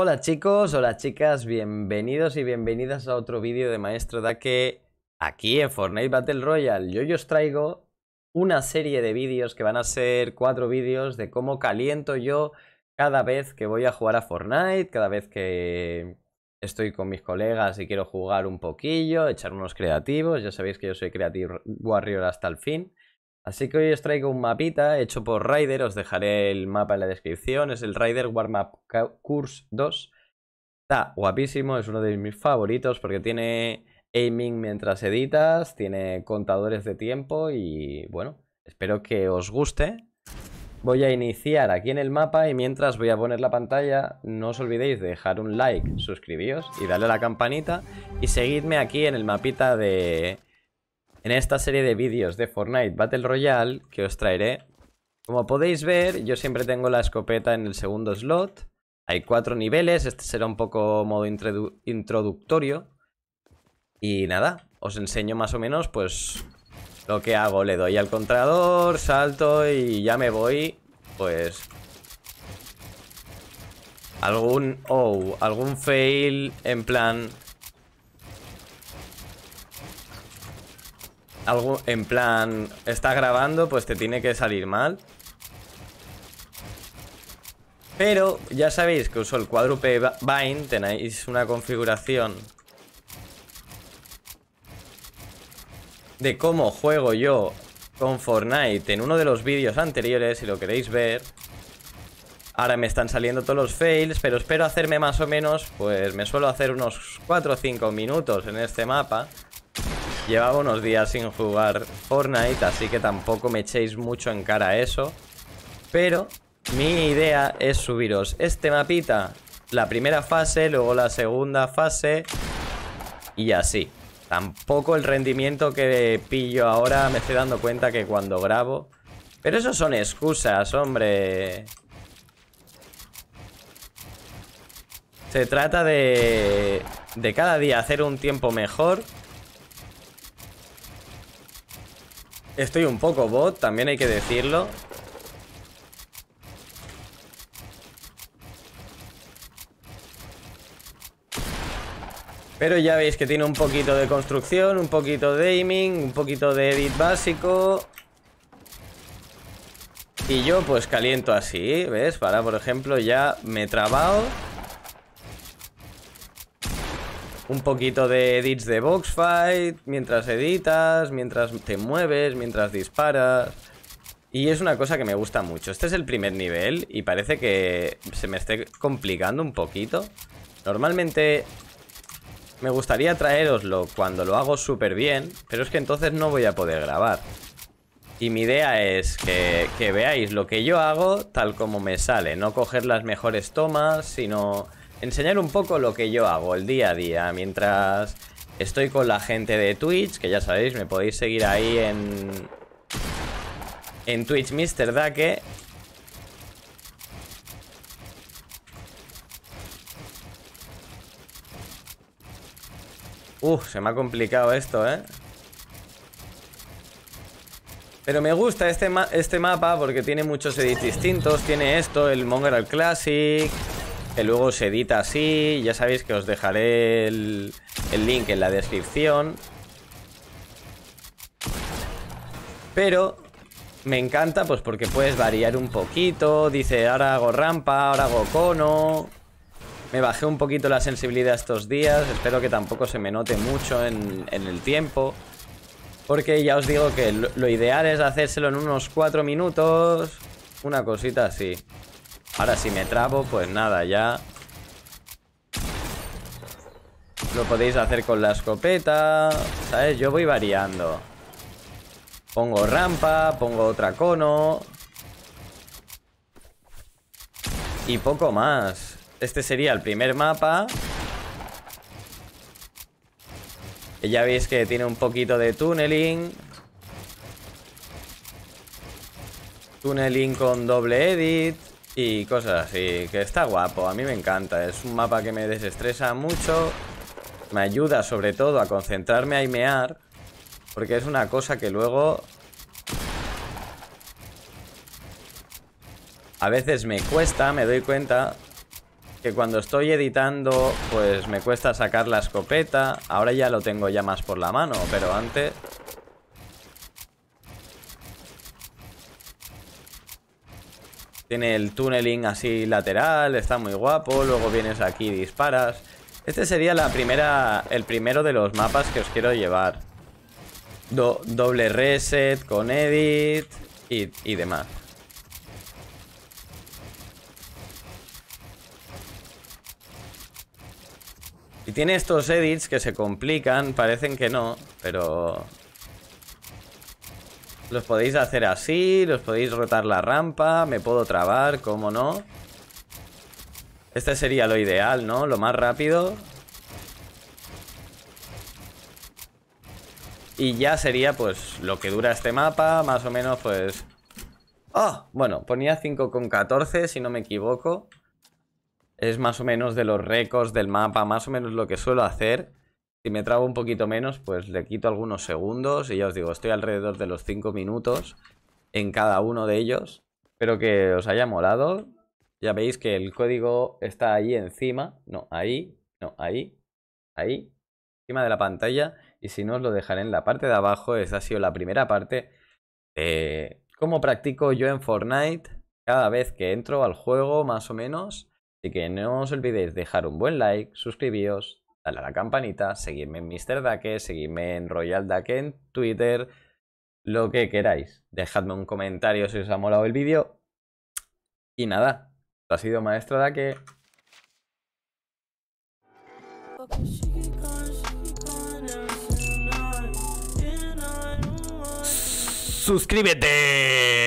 Hola chicos, hola chicas, bienvenidos y bienvenidas a otro vídeo de Maestro Daque aquí en Fortnite Battle Royale. Yo, os traigo una serie de vídeos que van a ser cuatro vídeos de cómo caliento yo cada vez que voy a jugar a Fortnite, cada vez que estoy con mis colegas y quiero jugar un poquillo, echar unos creativos, ya sabéis que yo soy Creative Warrior hasta el fin. Así que hoy os traigo un mapita hecho por Rider, os dejaré el mapa en la descripción, es el Rider Warmap Course 2. Está guapísimo, es uno de mis favoritos porque tiene aiming mientras editas, tiene contadores de tiempo y bueno, espero que os guste. Voy a iniciar aquí en el mapa y mientras voy a poner la pantalla, no os olvidéis de dejar un like, suscribíos y darle a la campanita y seguidme aquí en el mapita de, en esta serie de vídeos de Fortnite Battle Royale que os traeré. Como podéis ver, yo siempre tengo la escopeta en el segundo slot. Hay cuatro niveles, este será un poco modo introductorio. Y nada, os enseño más o menos pues lo que hago. Le doy al contrador, salto y ya me voy pues... Algún... Oh, algún fail en plan... algo en plan está grabando, pues te tiene que salir mal. Pero ya sabéis que uso el Quadruple bind, tenéis una configuración de cómo juego yo con Fortnite en uno de los vídeos anteriores, si lo queréis ver. Ahora me están saliendo todos los fails, pero espero hacerme más o menos, pues me suelo hacer unos 4 o 5 minutos en este mapa. Llevaba unos días sin jugar Fortnite, así que tampoco me echéis mucho en cara eso. Pero mi idea es subiros este mapita, la primera fase, luego la segunda fase y así. Tampoco el rendimiento que pillo ahora me estoy dando cuenta que cuando grabo... Pero eso son excusas, hombre. Se trata de... De cada día hacer un tiempo mejor Estoy un poco bot, también hay que decirlo. Pero ya veis que tiene un poquito de construcción, un poquito de aiming, un poquito de edit básico. Y yo pues caliento así, ¿ves? Para, por ejemplo, ya me he un poquito de edits de boxfight, mientras editas, mientras te mueves, mientras disparas. Y es una cosa que me gusta mucho. Este es el primer nivel y parece que se me esté complicando un poquito. Normalmente me gustaría traeroslo cuando lo hago súper bien, pero es que entonces no voy a poder grabar. Y mi idea es que, que veáis lo que yo hago tal como me sale. No coger las mejores tomas, sino enseñar un poco lo que yo hago el día a día mientras estoy con la gente de Twitch, que ya sabéis, me podéis seguir ahí en, en Twitch Mr. Dake. Uf, se me ha complicado esto, ¿eh? Pero me gusta este, este mapa porque tiene muchos edits distintos. Tiene esto, el Mongrel Classic, que luego se edita así. Ya sabéis que os dejaré el, link en la descripción. Pero me encanta pues porque puedes variar un poquito. Dice, ahora hago rampa, ahora hago cono. Me bajé un poquito la sensibilidad estos días. Espero que tampoco se me note mucho en, el tiempo. Porque ya os digo que lo, lo ideal es hacérselo en unos 4 minutos. Una cosita así. Ahora si me trabo, pues nada, ya... Lo podéis hacer con la escopeta, ¿sabes? Yo voy variando. Pongo rampa, pongo otra cono... Y poco más. Este sería el primer mapa. ya veis que tiene un poquito de tunneling. Tunneling con doble edit. Y cosas así, que está guapo, a mí me encanta. Es un mapa que me desestresa mucho. Me ayuda sobre todo a concentrarme a imear. Porque es una cosa que luego... A veces me cuesta, me doy cuenta que cuando estoy editando pues me cuesta sacar la escopeta. Ahora ya lo tengo ya más por la mano, pero antes... Tiene el tunneling así lateral, está muy guapo. Luego vienes aquí y disparas. Este sería la primera, el primero de los mapas que os quiero llevar. doble reset con edit y, y demás. Y tiene estos edits que se complican, parecen que no, pero los podéis hacer así, los podéis rotar la rampa, me puedo trabar, cómo no. Este sería lo ideal, ¿no? Lo más rápido. Y ya sería, pues, lo que dura este mapa, más o menos, pues... ¡Ah! Bueno, ponía 5,14, si no me equivoco. Es más o menos de los récords del mapa, más o menos lo que suelo hacer. Si me trago un poquito menos, pues le quito algunos segundos. Y ya os digo, estoy alrededor de los 5 minutos en cada uno de ellos. Espero que os haya molado. Ya veis que el código está ahí encima. No, ahí. No, ahí. Ahí. Encima de la pantalla. Y si no, os lo dejaré en la parte de abajo. esa ha sido la primera parte. de ¿Cómo practico yo en Fortnite? Cada vez que entro al juego, más o menos. Así que no os olvidéis dejar un buen like, suscribíos, a la campanita, seguidme en Mr. Dake, seguidme en Royal Dake en Twitter, lo que queráis. Dejadme un comentario si os ha molado el vídeo. Y nada, esto ha sido Maestro Dake. Suscríbete.